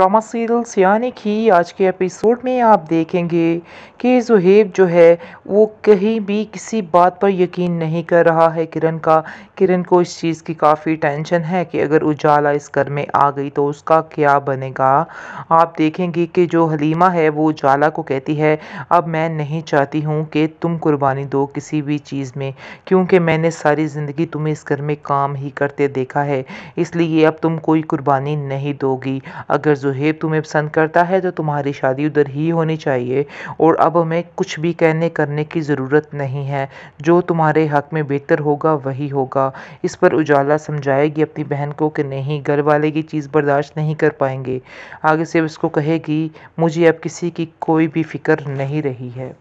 drama serials यानी कि आज के एपिसोड में आप देखेंगे कि जुहेब जो है वो कहीं भी किसी बात पर यकीन नहीं कर रहा है किरण का किरण को इस चीज़ की काफ़ी टेंशन है कि अगर उजाला इस घर में आ गई तो उसका क्या बनेगा आप देखेंगे कि जो हलीमा है वो उजाला को कहती है अब मैं नहीं चाहती हूँ कि तुम कुर्बानी दो किसी भी चीज़ में क्योंकि मैंने सारी ज़िंदगी तुम्हें इस घर में काम ही करते देखा है इसलिए अब तुम कोई कुर्बानी नहीं दोगी अगर ज़ुहेब तुम्हें पसंद करता है तो तुम्हारी शादी उधर ही होनी चाहिए और अब हमें कुछ भी कहने करने की ज़रूरत नहीं है जो तुम्हारे हक़ में बेहतर होगा वही होगा इस पर उजाला समझाएगी अपनी बहन को कि नहीं घर वाले की चीज़ बर्दाश्त नहीं कर पाएंगे आगे से उसको कहेगी मुझे अब किसी की कोई भी फिक्र नहीं रही है